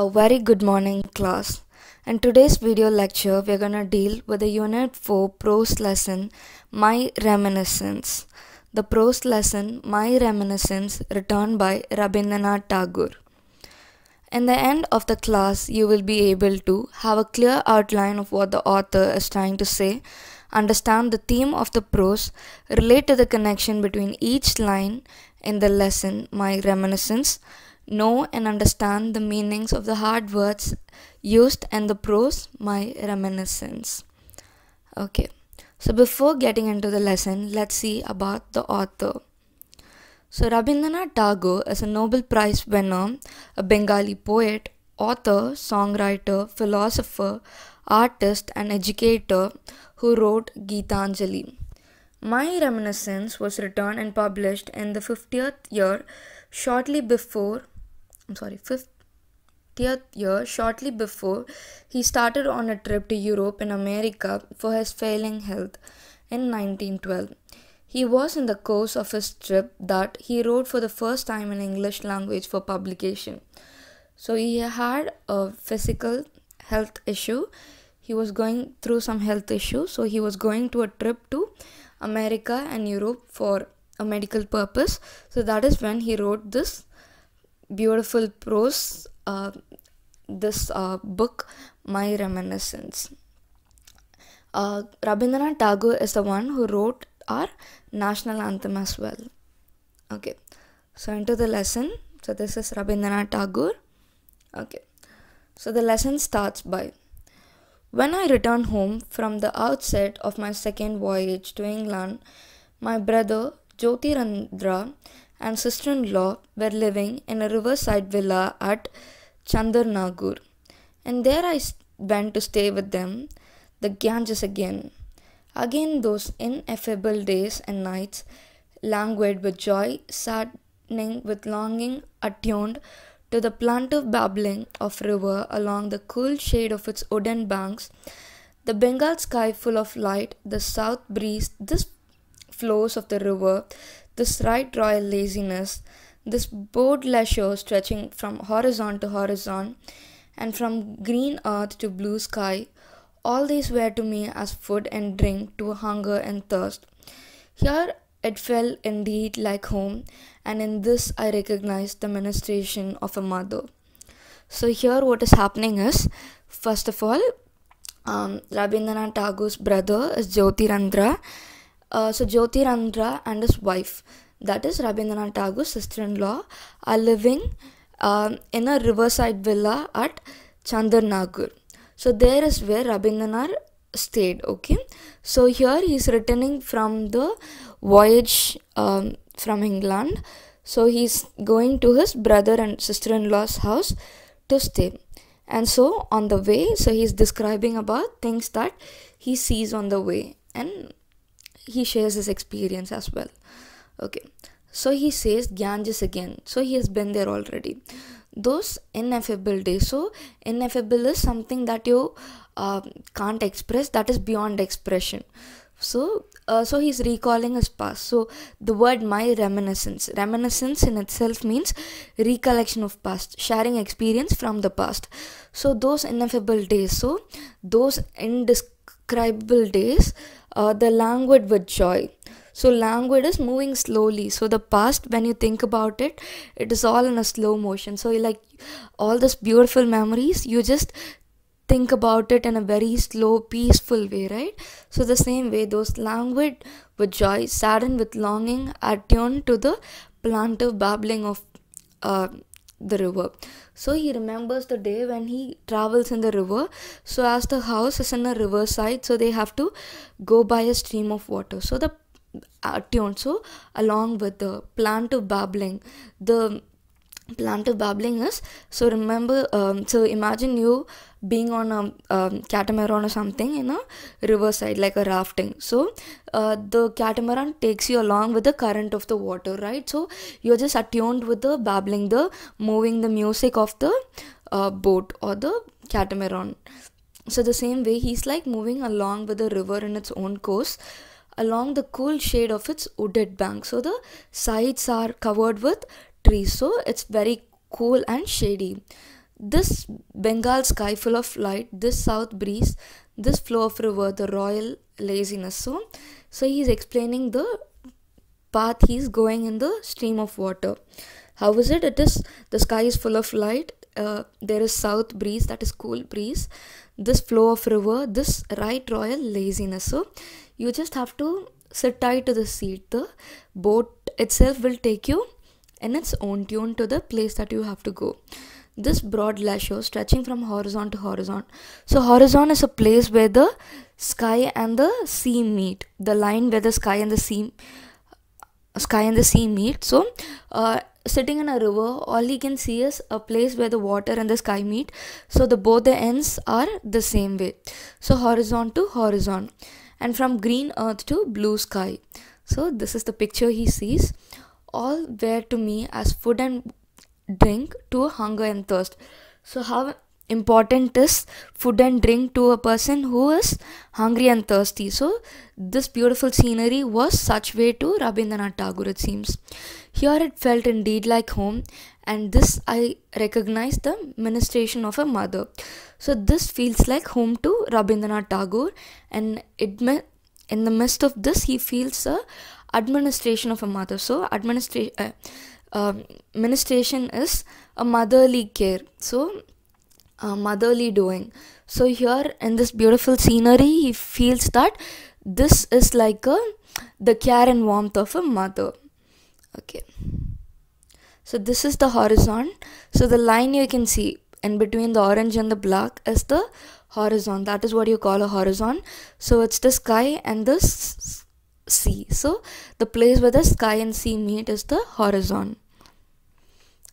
A very good morning class. In today's video lecture, we're gonna deal with the Unit 4 prose lesson, My Reminiscence. The prose lesson, My Reminiscence, written by Rabindranath Tagore. In the end of the class, you will be able to have a clear outline of what the author is trying to say, understand the theme of the prose, relate to the connection between each line in the lesson, My Reminiscence, know and understand the meanings of the hard words used and the prose, my reminiscence. Okay, so before getting into the lesson, let's see about the author. So, Rabindranath Tagore is a Nobel Prize winner, a Bengali poet, author, songwriter, philosopher, artist, and educator who wrote Gitanjali. My Reminiscence was written and published in the 50th year shortly before I'm sorry, fifth year shortly before he started on a trip to Europe and America for his failing health in 1912. He was in the course of his trip that he wrote for the first time in English language for publication. So he had a physical health issue. He was going through some health issues. so he was going to a trip to America and Europe for a medical purpose. So that is when he wrote this beautiful prose, uh, this uh, book, My Reminiscence. Uh, Rabindranath Tagore is the one who wrote our national anthem as well. Okay, so into the lesson. So this is Rabindranath Tagore. Okay, so the lesson starts by When I returned home from the outset of my second voyage to England, my brother Jyotirandra and sister in law were living in a riverside villa at Chandarnagur. And there I went to stay with them, the Ganges again. Again, those ineffable days and nights, languid with joy, saddening with longing, attuned to the plaintive babbling of river along the cool shade of its wooden banks, the Bengal sky full of light, the south breeze, this flows of the river, this right royal laziness, this bored leisure stretching from horizon to horizon and from green earth to blue sky, all these were to me as food and drink to hunger and thirst. Here it felt indeed like home, and in this I recognized the ministration of a mother. So, here what is happening is first of all, um, Rabindranath Tagore's brother is Jyoti Randra. Uh, so so Randra and his wife, that is Rabindranath Tagore's sister-in-law, are living um, in a riverside villa at Chandarnagar. So there is where Rabindranath stayed. Okay, so here he is returning from the voyage um, from England. So he's going to his brother and sister-in-law's house to stay. And so on the way, so he's describing about things that he sees on the way and he shares his experience as well okay so he says ganges again so he has been there already those ineffable days so ineffable is something that you uh, can't express that is beyond expression so uh, so he's recalling his past so the word my reminiscence reminiscence in itself means recollection of past sharing experience from the past so those ineffable days so those indescribable indescribable days, uh, the languid with joy. So, languid is moving slowly. So, the past, when you think about it, it is all in a slow motion. So, like all these beautiful memories, you just think about it in a very slow, peaceful way, right? So, the same way, those languid with joy, saddened with longing, attuned to the plaintive babbling of uh, the river. So he remembers the day when he travels in the river. So as the house is in a riverside, so they have to go by a stream of water. So the uh, so along with the plant of babbling, the plantar babbling is. So remember, um, so imagine you being on a um, catamaran or something in a riverside, like a rafting. So uh, the catamaran takes you along with the current of the water, right? So you're just attuned with the babbling, the moving, the music of the uh, boat or the catamaran. So the same way, he's like moving along with the river in its own course along the cool shade of its wooded bank. So the sides are covered with Tree, so it's very cool and shady this bengal sky full of light this south breeze this flow of river the royal laziness so so he's explaining the path he's going in the stream of water how is it it is the sky is full of light uh, there is south breeze that is cool breeze this flow of river this right royal laziness so you just have to sit tight to the seat the boat itself will take you and it's on tune to the place that you have to go this broad lasso stretching from horizon to horizon so horizon is a place where the sky and the sea meet the line where the sky and the sea sky and the sea meet so uh, sitting in a river all you can see is a place where the water and the sky meet so the both the ends are the same way so horizon to horizon and from green earth to blue sky so this is the picture he sees all were to me as food and drink to hunger and thirst. So, how important is food and drink to a person who is hungry and thirsty? So, this beautiful scenery was such way to Rabindranath Tagore, it seems. Here it felt indeed like home, and this I recognize the ministration of a mother. So, this feels like home to Rabindranath Tagore, and it in the midst of this, he feels a administration of a mother. So, administration uh, uh, is a motherly care. So, uh, motherly doing. So, here in this beautiful scenery, he feels that this is like a, the care and warmth of a mother. Okay. So, this is the horizon. So, the line you can see in between the orange and the black is the horizon that is what you call a horizon so it's the sky and this sea. So the place where the sky and sea meet is the horizon.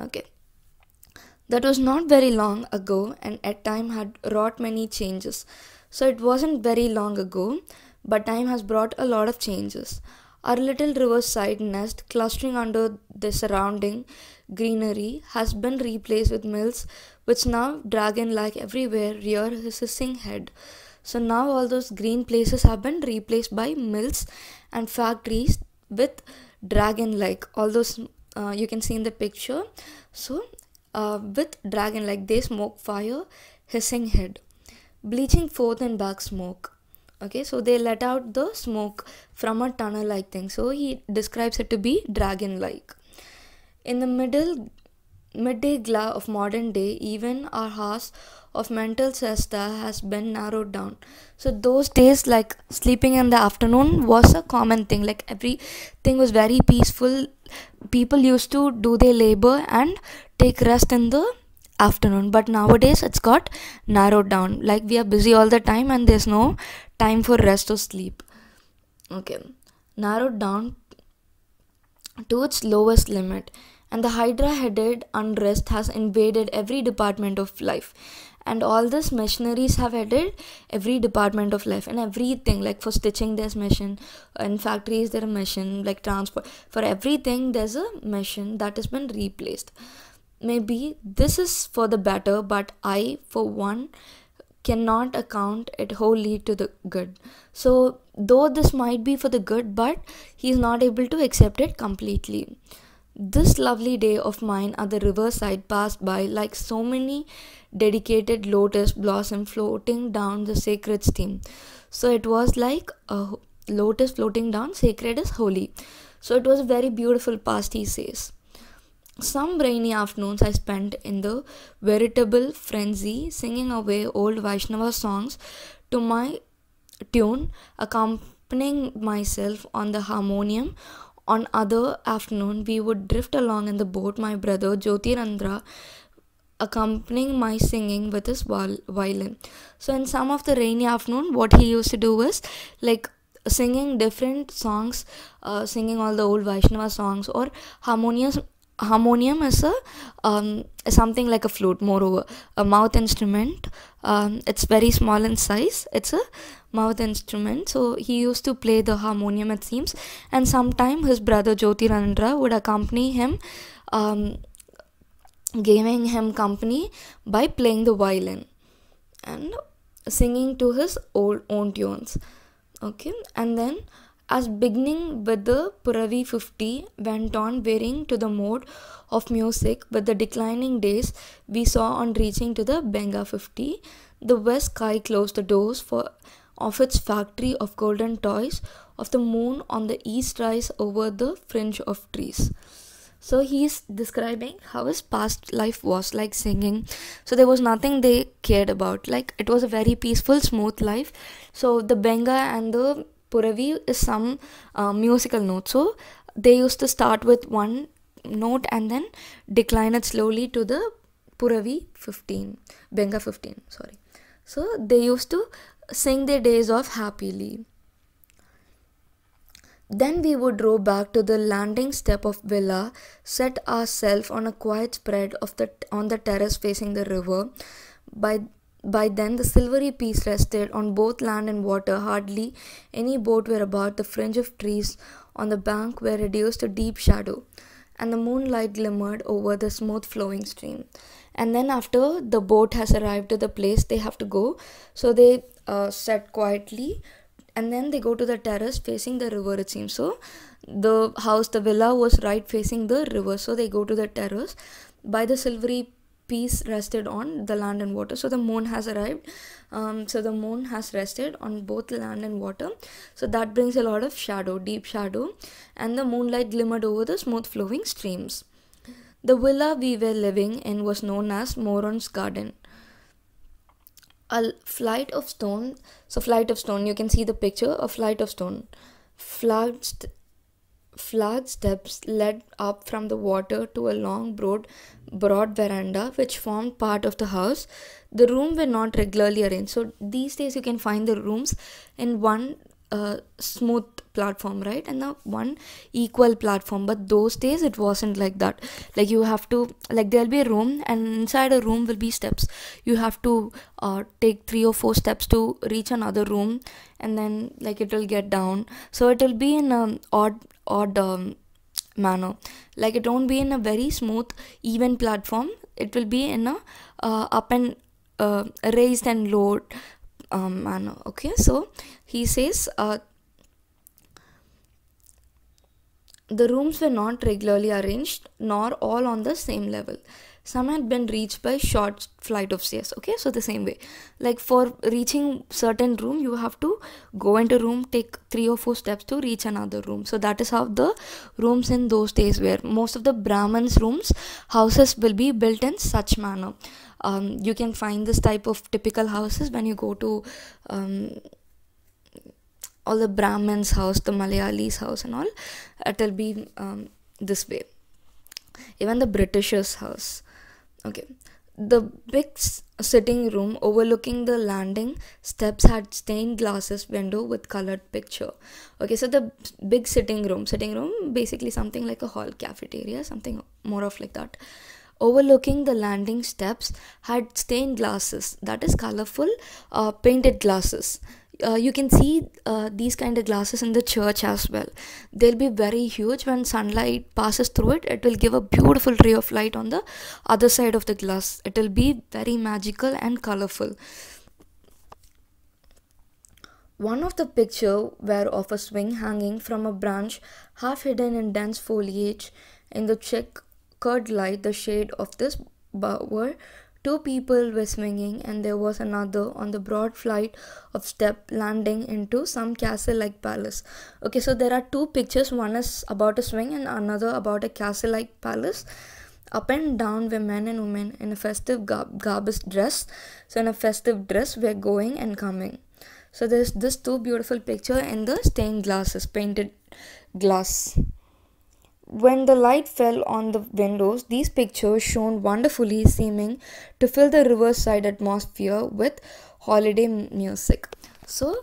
Okay. That was not very long ago and at time had wrought many changes. So it wasn't very long ago, but time has brought a lot of changes. Our little riverside nest, clustering under the surrounding greenery, has been replaced with mills, which now dragon like everywhere rear his hissing head. So now all those green places have been replaced by mills, and factories with dragon like all those uh, you can see in the picture so uh, with dragon like they smoke fire hissing head bleaching forth and back smoke okay so they let out the smoke from a tunnel like thing so he describes it to be dragon like in the middle midday gla of modern day, even our hours of mental siesta has been narrowed down. So those days like sleeping in the afternoon was a common thing. Like everything was very peaceful. People used to do their labor and take rest in the afternoon. But nowadays it's got narrowed down. Like we are busy all the time and there's no time for rest or sleep. Okay. Narrowed down to its lowest limit and the Hydra headed unrest has invaded every department of life. And all these machineries have added every department of life and everything. Like for stitching, there's machine. In factories, there are machine. Like transport, for everything, there's a machine that has been replaced. Maybe this is for the better, but I, for one, cannot account it wholly to the good. So, though this might be for the good, but he is not able to accept it completely. This lovely day of mine at the riverside passed by like so many dedicated lotus blossom floating down the sacred stream. So it was like a lotus floating down, sacred is holy. So it was a very beautiful past, he says. Some rainy afternoons I spent in the veritable frenzy singing away old Vaishnava songs to my tune, accompanying myself on the harmonium on other afternoon, we would drift along in the boat, my brother Jyotirandra accompanying my singing with his violin. So in some of the rainy afternoon, what he used to do was like singing different songs, uh, singing all the old Vaishnava songs or harmonious harmonium is a um, something like a flute moreover a mouth instrument um, it's very small in size it's a mouth instrument so he used to play the harmonium it seems and sometime his brother randra would accompany him um, giving him company by playing the violin and singing to his old own tunes okay and then as beginning with the Puravi 50 went on varying to the mode of music with the declining days we saw on reaching to the Benga 50. The West Sky closed the doors for of its factory of golden toys of the moon on the east rise over the fringe of trees. So he is describing how his past life was like singing. So there was nothing they cared about. Like it was a very peaceful, smooth life. So the Benga and the Puravi is some uh, musical note. So they used to start with one note and then decline it slowly to the Puravi 15, Benga 15, sorry. So they used to sing their days off happily. Then we would row back to the landing step of villa, set ourselves on a quiet spread of the on the terrace facing the river. By by then, the silvery peace rested on both land and water. Hardly any boat were about. The fringe of trees on the bank were reduced to deep shadow, and the moonlight glimmered over the smooth flowing stream. And then, after the boat has arrived to the place they have to go, so they uh, sat quietly and then they go to the terrace facing the river it seems so the house the villa was right facing the river so they go to the terrace by the silvery peace rested on the land and water. So the moon has arrived. Um, so the moon has rested on both land and water. So that brings a lot of shadow, deep shadow, and the moonlight glimmered over the smooth flowing streams. The villa we were living in was known as Moron's Garden. A flight of stone, so flight of stone, you can see the picture, a flight of stone. Flight, Flag steps led up from the water to a long broad, broad veranda which formed part of the house. The rooms were not regularly arranged. So these days you can find the rooms in one uh, smooth platform right and the one equal platform but those days it wasn't like that like you have to like there'll be a room and inside a room will be steps you have to uh, take three or four steps to reach another room and then like it will get down so it will be in an odd odd um, manner like it won't be in a very smooth even platform it will be in a uh, up and uh, raised and load um, manner okay so he says uh, The rooms were not regularly arranged, nor all on the same level. Some had been reached by short flight of stairs. Okay, so the same way. Like for reaching certain room, you have to go into room, take three or four steps to reach another room. So that is how the rooms in those days were. Most of the Brahmins' rooms, houses will be built in such manner. Um, you can find this type of typical houses when you go to um, all the Brahmins' house, the Malayali's house, and all, it'll uh, be um, this way. Even the Britishers' house. Okay. The big sitting room overlooking the landing steps had stained glasses window with colored picture. Okay, so the big sitting room, sitting room, basically something like a hall cafeteria, something more of like that overlooking the landing steps had stained glasses that is colorful uh, painted glasses uh, you can see uh, these kind of glasses in the church as well they'll be very huge when sunlight passes through it it will give a beautiful ray of light on the other side of the glass it will be very magical and colorful one of the picture were of a swing hanging from a branch half hidden in dense foliage in the Czech could light the shade of this bower. Two people were swinging, and there was another on the broad flight of step landing into some castle like palace. Okay, so there are two pictures one is about a swing, and another about a castle like palace. Up and down were men and women in a festive garb, garbage dress. So, in a festive dress, we're going and coming. So, there's this two beautiful picture in the stained glasses, painted glass. When the light fell on the windows, these pictures shone wonderfully, seeming to fill the riverside atmosphere with holiday music. So,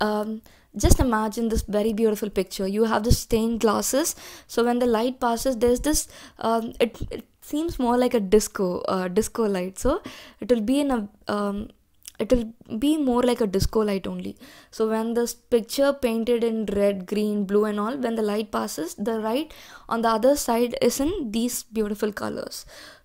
um, just imagine this very beautiful picture. You have the stained glasses, so when the light passes, there's this. Um, it, it seems more like a disco, uh, disco light. So it will be in a um, it will be more like a disco light only so when this picture painted in red green blue and all when the light passes the light on the other side is in these beautiful colors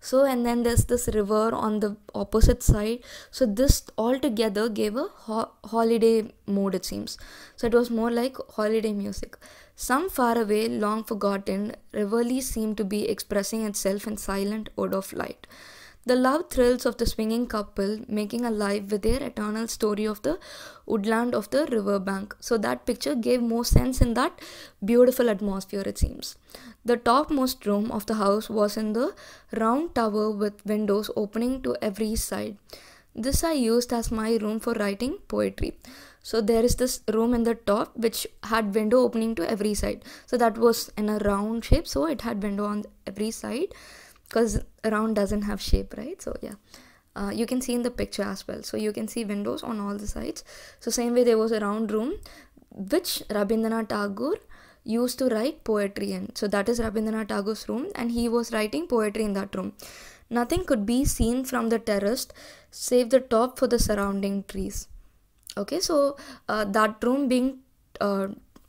so and then there's this river on the opposite side so this all together gave a ho holiday mood it seems so it was more like holiday music some far away, long forgotten reveille seemed to be expressing itself in silent ode of light the love thrills of the swinging couple making a life with their eternal story of the woodland of the river bank. So that picture gave more sense in that beautiful atmosphere, it seems. The topmost room of the house was in the round tower with windows opening to every side. This I used as my room for writing poetry. So there is this room in the top which had window opening to every side. So that was in a round shape, so it had window on every side because round doesn't have shape right so yeah uh, you can see in the picture as well so you can see windows on all the sides so same way there was a round room which rabindranath tagore used to write poetry in so that is rabindranath tagore's room and he was writing poetry in that room nothing could be seen from the terrace save the top for the surrounding trees okay so uh, that room being uh,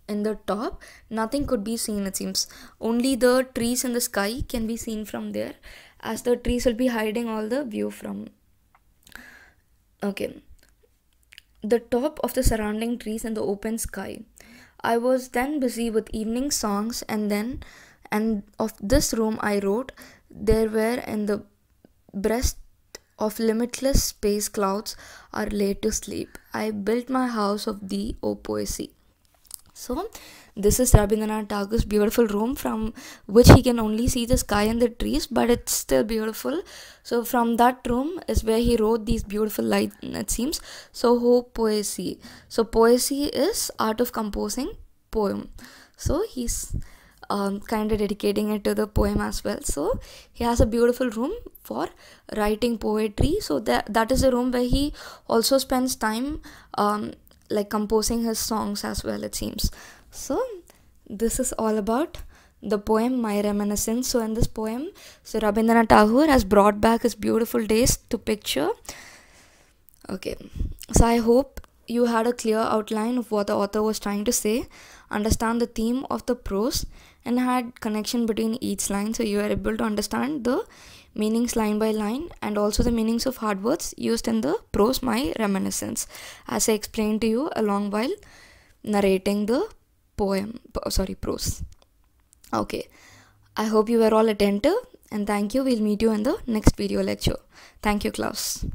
in the top nothing could be seen it seems only the trees in the sky can be seen from there as the trees will be hiding all the view from okay the top of the surrounding trees and the open sky i was then busy with evening songs and then and of this room i wrote there were in the breast of limitless space clouds are laid to sleep i built my house of thee o poesy so, this is Rabindranath Tagore's beautiful room from which he can only see the sky and the trees, but it's still beautiful. So, from that room is where he wrote these beautiful lines. it seems. So, ho poesy. So, poesy is art of composing poem. So, he's um, kind of dedicating it to the poem as well. So, he has a beautiful room for writing poetry. So, that, that is a room where he also spends time. Um, like composing his songs as well, it seems. So, this is all about the poem My Reminiscence. So, in this poem, so Rabindranath Tagore has brought back his beautiful days to picture. Okay, so I hope you had a clear outline of what the author was trying to say, understand the theme of the prose, and had connection between each line so you were able to understand the meanings line by line and also the meanings of hard words used in the prose my reminiscence as I explained to you a long while narrating the poem sorry prose okay I hope you were all attentive and thank you we'll meet you in the next video lecture thank you class